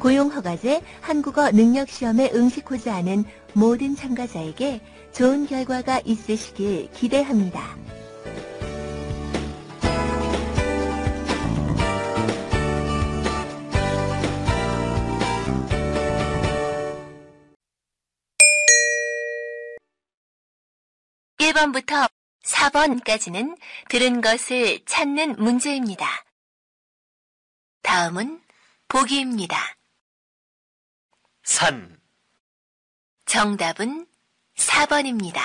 고용허가제 한국어 능력시험에 응시코지 않은 모든 참가자에게 좋은 결과가 있으시길 기대합니다. 부터 4번까지는 들은 것을 찾는 문제입니다. 다음은 보기입니다. 산 정답은 4번입니다.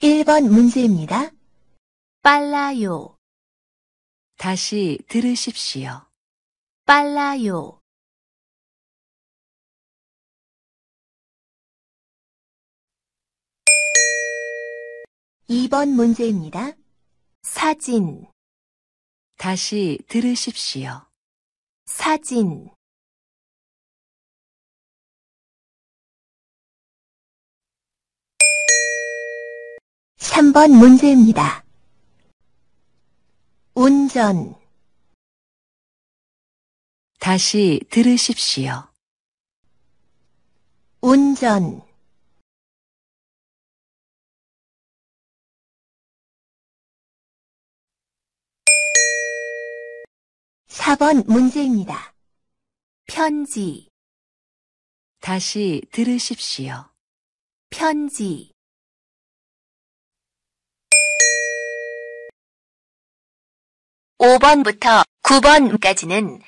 1번 문제입니다. 빨라요. 다시 들으십시오. 빨라요. 이번 문제입니다. 사진 다시 들으십시오. 사진 3번 문제입니다. 운전 다시 들으십시오. 운전 4번 문제입니다. 편지 다시 들으십시오. 편지 오번부터 9번까지는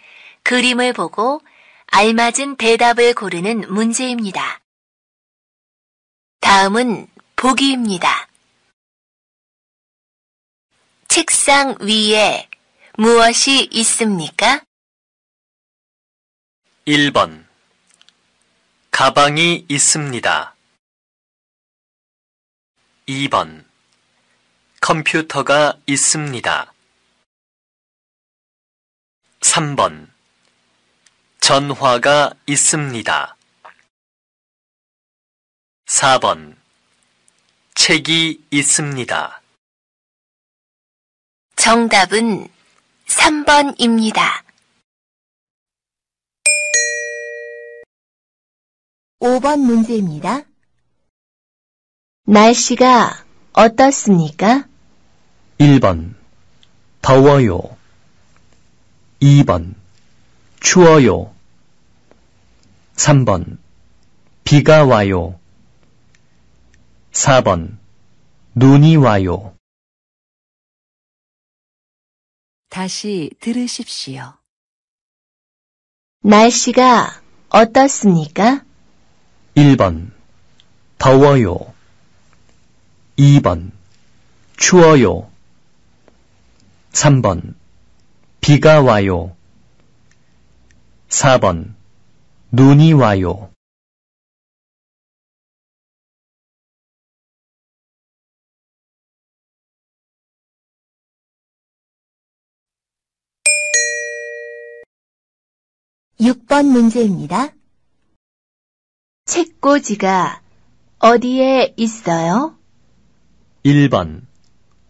그림을 보고 알맞은 대답을 고르는 문제입니다. 다음은 보기입니다. 책상 위에 무엇이 있습니까? 1번 가방이 있습니다. 2번 컴퓨터가 있습니다. 3번 전화가 있습니다. 4번 책이 있습니다. 정답은 3번입니다. 5번 문제입니다. 날씨가 어떻습니까? 1번 더워요 2번 추워요 3번 비가 와요 4번 눈이 와요 다시 들으십시오. 날씨가 어떻습니까? 1번 더워요 2번 추워요 3번 비가 와요 4번 눈이 와요 6번 문제입니다. 책꽂이가 어디에 있어요? 1번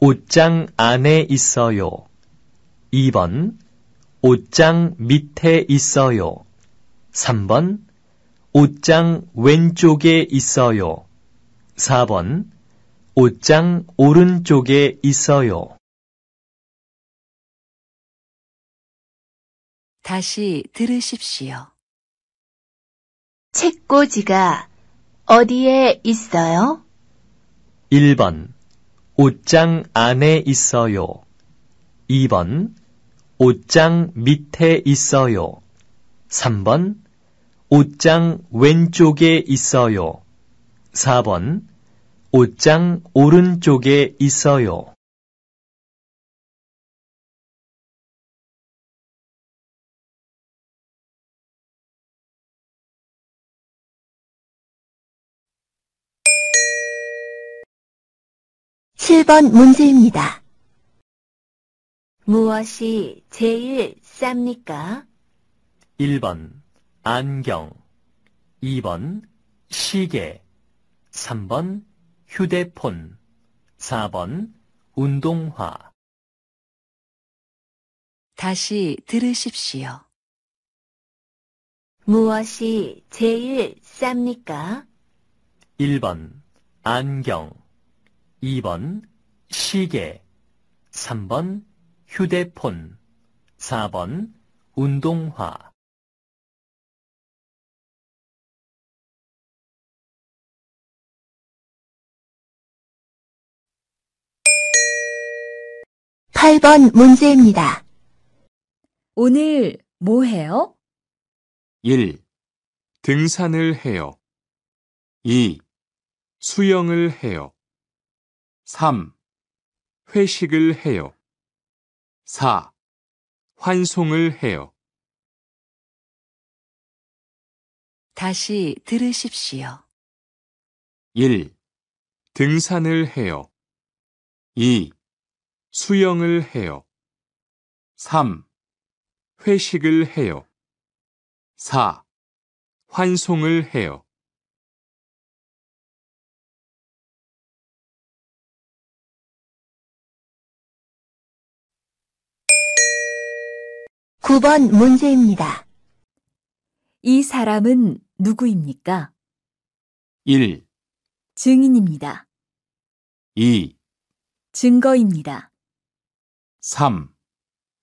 옷장 안에 있어요. 2번 옷장 밑에 있어요. 3번 옷장 왼쪽에 있어요. 4번 옷장 오른쪽에 있어요. 다시 들으십시오. 책꽂이가 어디에 있어요? 1번 옷장 안에 있어요. 2번 옷장 밑에 있어요. 3번 옷장 왼쪽에 있어요. 4번 옷장 오른쪽에 있어요. 17번 문제입니다. 무엇이 제일 쌉니까? 1번 안경 2번 시계 3번 휴대폰 4번 운동화 다시 들으십시오. 무엇이 제일 쌉니까? 1번 안경 2번 시계 3번 휴대폰 4번 운동화 8번 문제입니다. 오늘 뭐 해요? 1. 등산을 해요. 2. 수영을 해요. 3. 회식을 해요. 4. 환송을 해요. 다시 들으십시오. 1. 등산을 해요. 2. 수영을 해요. 3. 회식을 해요. 4. 환송을 해요. 9번 문제입니다. 이 사람은 누구입니까? 1, 증인입니다. 2, 증거입니다. 3,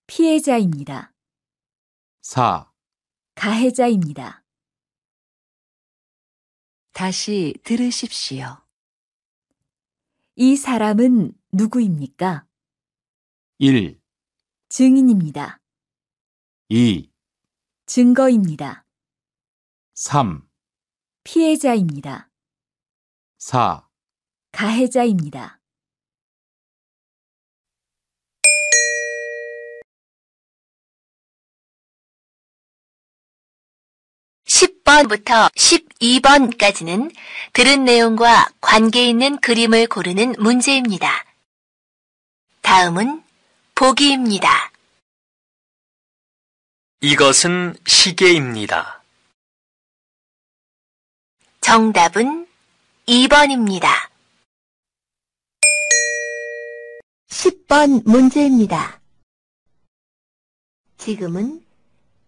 피해자입니다. 4, 가해자입니다. 다시 들으십시오. 이 사람은 누구입니까? 1, 증인입니다. 2. 증거입니다. 3. 피해자입니다. 4. 가해자입니다. 10번부터 12번까지는 들은 내용과 관계 있는 그림을 고르는 문제입니다. 다음은 보기입니다. 이것은 시계입니다. 정답은 2번입니다. 10번 문제입니다. 지금은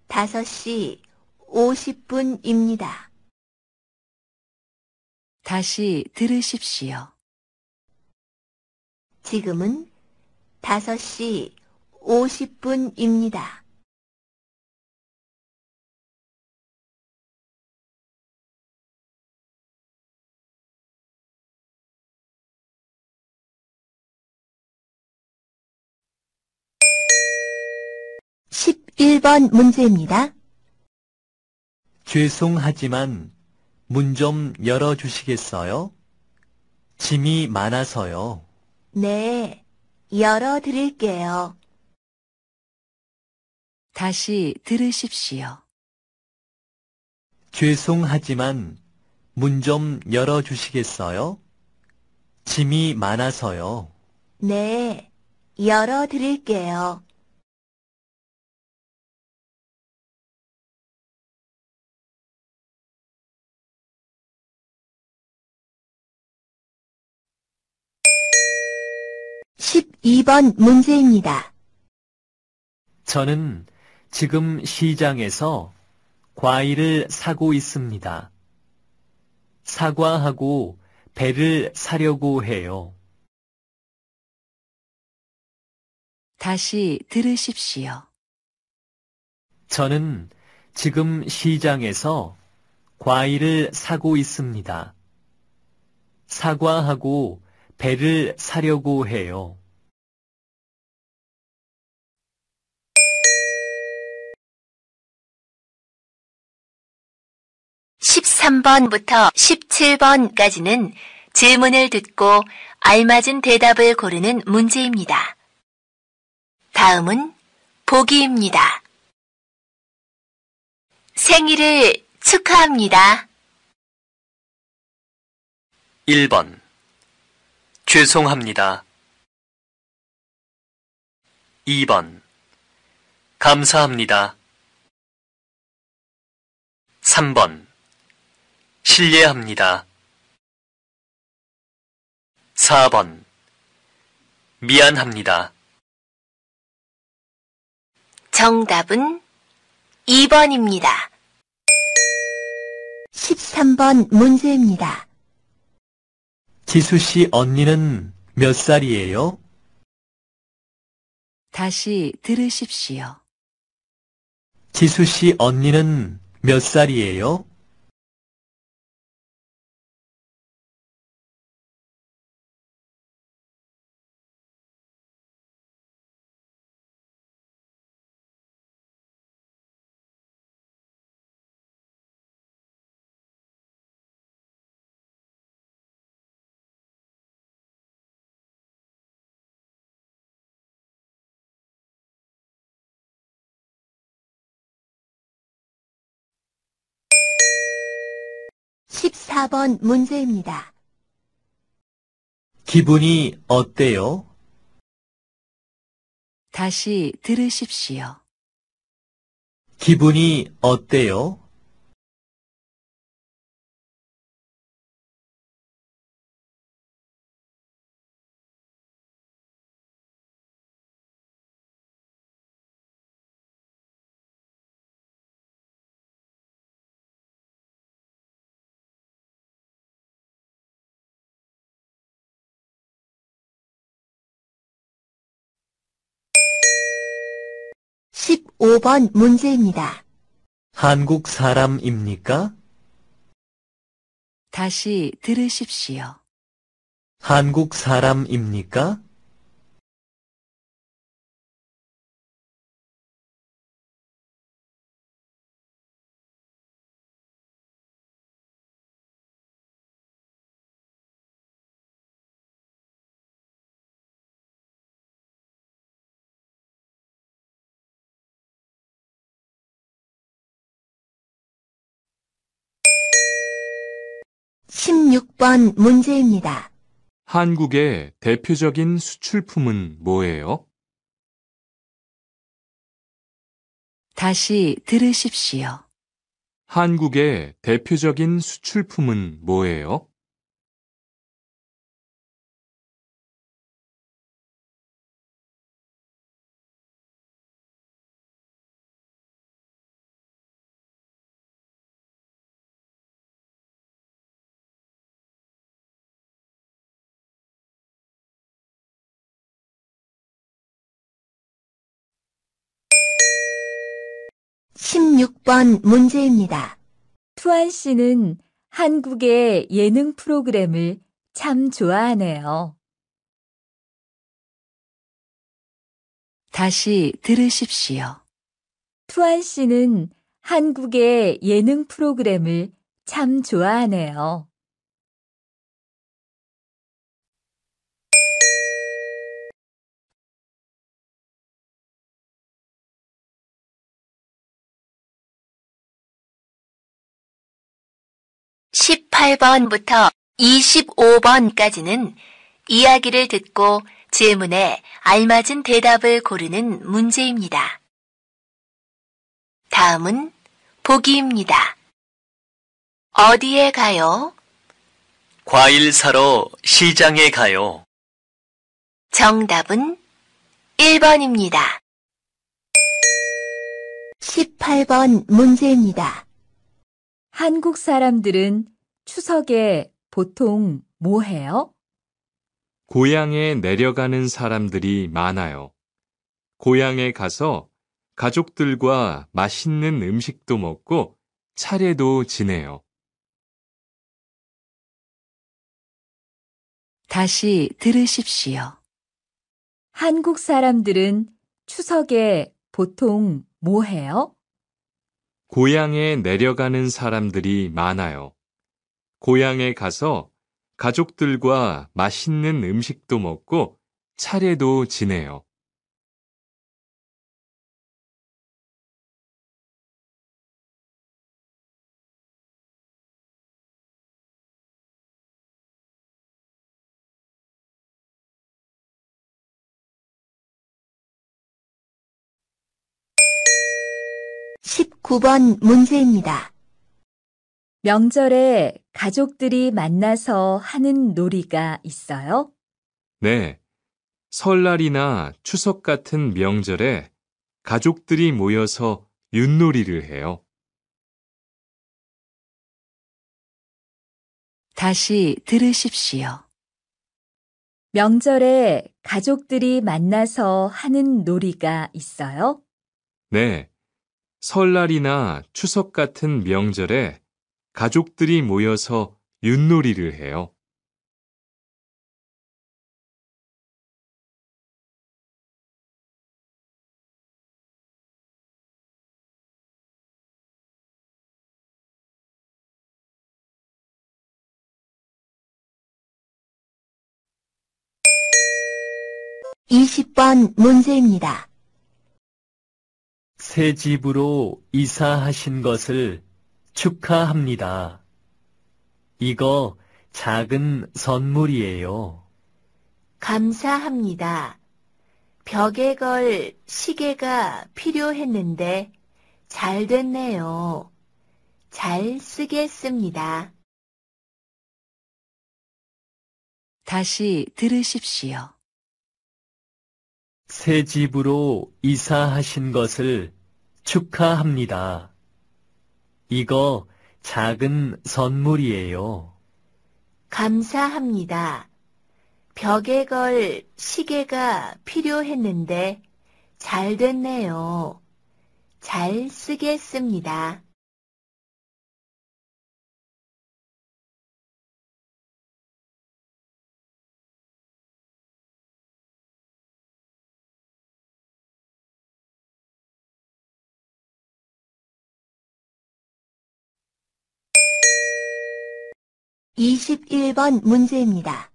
5시 50분입니다. 다시 들으십시오. 지금은 5시 50분입니다. 1번 문제입니다. 죄송하지만 문 좀 열어주시겠어요? 짐이 많아서요. 네, 열어드릴게요. 다시 들으십시오. 죄송하지만 문 좀 열어주시겠어요? 짐이 많아서요. 네, 열어드릴게요. 12번 문제입니다. 저는 지금 시장에서 과일을 사고 있습니다. 사과하고 배를 사려고 해요. 다시 들으십시오. 저는 지금 시장에서 과일을 사고 있습니다. 사과하고 배를 사려고 해요. 십삼 번부터 1 7 번까지는 질문을 듣고 알맞은 대답을 고르는 문제입니다. 다음은 보기입니다. 생일을 축하합니다. 1번 죄송합니다. 2번 감사합니다. 3번 실례합니다 4번 미안합니다. 정답은 2번입니다. 13번 문제입니다. 지수 씨 언니는 몇 살이에요? 다시 들으십시오. 지수 씨 언니는 몇 살이에요? 14번 문제입니다. 기분이 어때요? 다시 들으십시오. 기분이 어때요? 5번 문제입니다. 한국 사람입니까? 다시 들으십시오. 한국 사람입니까? 16번 문제입니다. 한국의 대표적인 수출품은 뭐예요? 다시 들으십시오. 한국의 대표적인 수출품은 뭐예요? 16번 문제입니다. 투안 씨는 한국의 예능 프로그램을 참 좋아하네요. 다시 들으십시오. 투안 씨는 한국의 예능 프로그램을 참 좋아하네요. 18번부터 25번까지는 이야기를 듣고 질문에 알맞은 대답을 고르는 문제입니다. 다음은 보기입니다. 어디에 가요? 과일 사러 시장에 가요. 정답은 1번입니다. 18번 문제입니다. 한국 사람들은 추석에 보통 뭐 해요? 고향에 내려가는 사람들이 많아요. 고향에 가서 가족들과 맛있는 음식도 먹고 차례도 지내요. 다시 들으십시오. 한국 사람들은 추석에 보통 뭐 해요? 고향에 내려가는 사람들이 많아요. 고향에 가서 가족들과 맛있는 음식도 먹고 차례도 지내요. (19번) 문제입니다. 명절에 가족들이 만나서 하는 놀이가 있어요? 네. 설날이나 추석 같은 명절에 가족들이 모여서 윷놀이를 해요. 다시 들으십시오. 명절에 가족들이 만나서 하는 놀이가 있어요? 네. 설날이나 추석 같은 명절에 가족들이 모여서 윷놀이를 해요. 이십 번 문제입니다. 새 집으로 이사하신 것을 축하합니다. 이거 작은 선물이에요. 감사합니다. 벽에 걸 시계가 필요했는데 잘 됐네요. 잘 쓰겠습니다. 다시 들으십시오. 새 집으로 이사하신 것을 축하합니다. 이거 작은 선물이에요. 감사합니다. 벽에 걸 시계가 필요했는데 잘 됐네요. 잘 쓰겠습니다. 21번 문제입니다.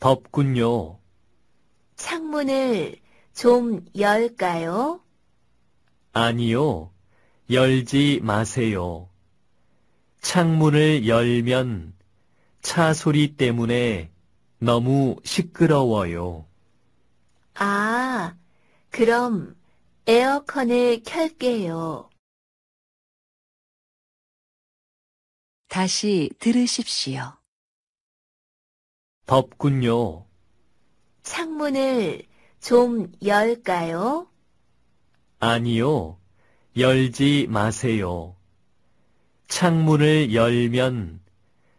덥군요. 창문을 좀 열까요? 아니요. 열지 마세요. 창문을 열면 차 소리 때문에 너무 시끄러워요. 아, 그럼 에어컨을 켤게요. 다시 들으십시오. 덥군요. 창문을 좀 열까요? 아니요. 열지 마세요. 창문을 열면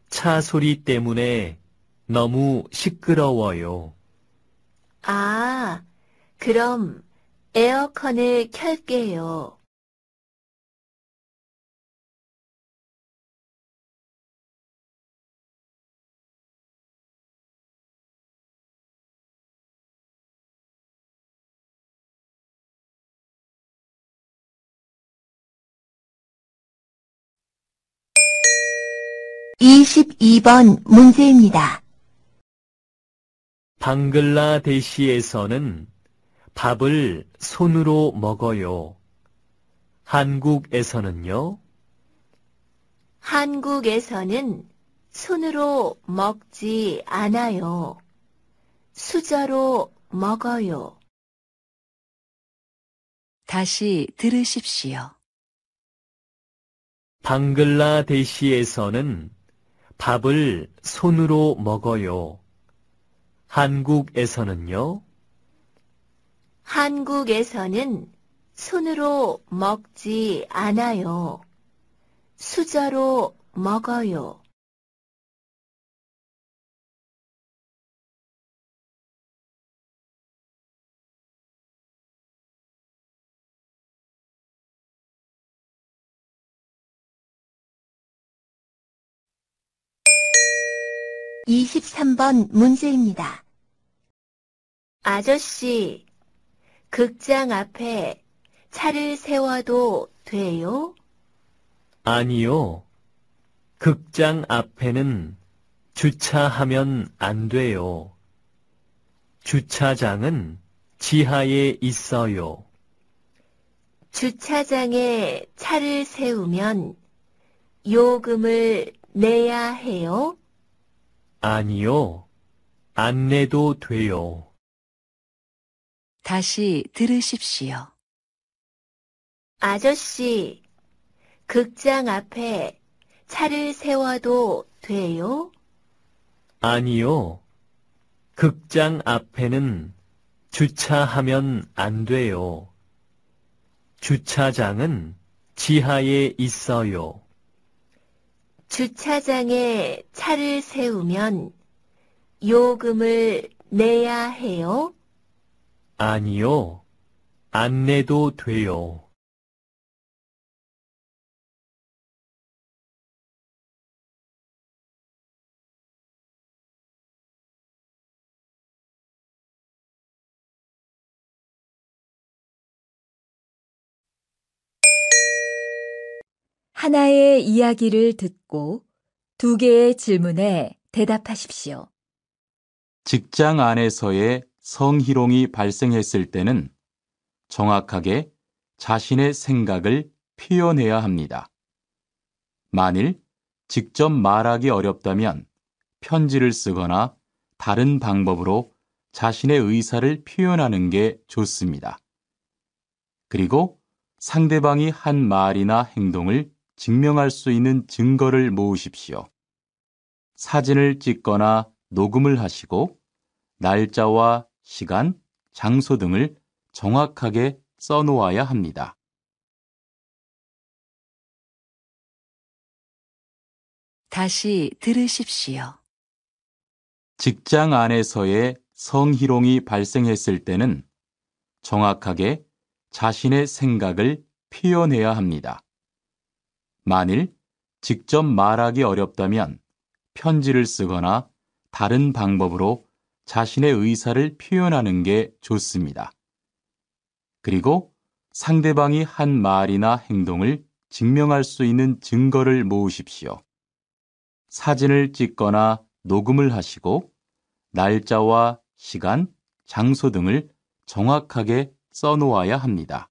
차 소리 때문에 너무 시끄러워요. 아, 그럼 에어컨을 켤게요. 22번 문제입니다. 방글라데시에서는 밥을 손으로 먹어요. 한국에서는요? 한국에서는 손으로 먹지 않아요. 수저로 먹어요. 다시 들으십시오. 방글라데시에서는 밥을 손으로 먹어요. 한국에서는요? 한국에서는 손으로 먹지 않아요. 수저로 먹어요. 23번 문제입니다. 아저씨, 극장 앞에 차를 세워도 돼요? 아니요. 극장 앞에는 주차하면 안 돼요. 주차장은 지하에 있어요. 주차장에 차를 세우면 요금을 내야 해요? 아니요. 안 내도 돼요. 다시 들으십시오. 아저씨, 극장 앞에 차를 세워도 돼요? 아니요. 극장 앞에는 주차하면 안 돼요. 주차장은 지하에 있어요. 주차장에 차를 세우면 요금을 내야 해요? 아니요. 안 내도 돼요. 하나의 이야기를 듣고 두 개의 질문에 대답하십시오. 직장 안에서의 성희롱이 발생했을 때는 정확하게 자신의 생각을 표현해야 합니다. 만일 직접 말하기 어렵다면 편지를 쓰거나 다른 방법으로 자신의 의사를 표현하는 게 좋습니다. 그리고 상대방이 한 말이나 행동을 증명할 수 있는 증거를 모으십시오. 사진을 찍거나 녹음을 하시고 날짜와 시간, 장소 등을 정확하게 써놓아야 합니다. 다시 들으십시오. 직장 안에서의 성희롱이 발생했을 때는 정확하게 자신의 생각을 표현해야 합니다. 만일 직접 말하기 어렵다면 편지를 쓰거나 다른 방법으로 자신의 의사를 표현하는 게 좋습니다. 그리고 상대방이 한 말이나 행동을 증명할 수 있는 증거를 모으십시오. 사진을 찍거나 녹음을 하시고 날짜와 시간, 장소 등을 정확하게 써놓아야 합니다.